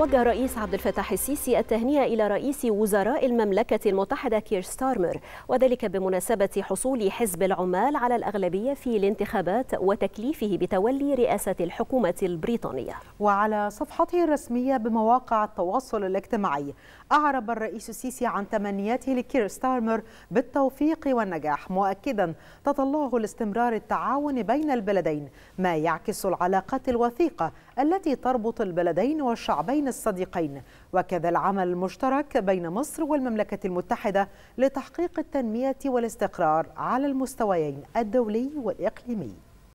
وجه الرئيس عبد الفتاح السيسي التهنئة إلى رئيس وزراء المملكة المتحدة كير ستارمر وذلك بمناسبة حصول حزب العمال على الأغلبية في الانتخابات وتكليفه بتولي رئاسة الحكومة البريطانية وعلى صفحته الرسمية بمواقع التواصل الاجتماعي أعرب الرئيس السيسي عن تمنياته لكير ستارمر بالتوفيق والنجاح مؤكدا تطلعه لاستمرار التعاون بين البلدين ما يعكس العلاقات الوثيقة التي تربط البلدين والشعبين بين الصديقين وكذا العمل المشترك بين مصر والمملكة المتحدة لتحقيق التنمية والاستقرار على المستويين الدولي والإقليمي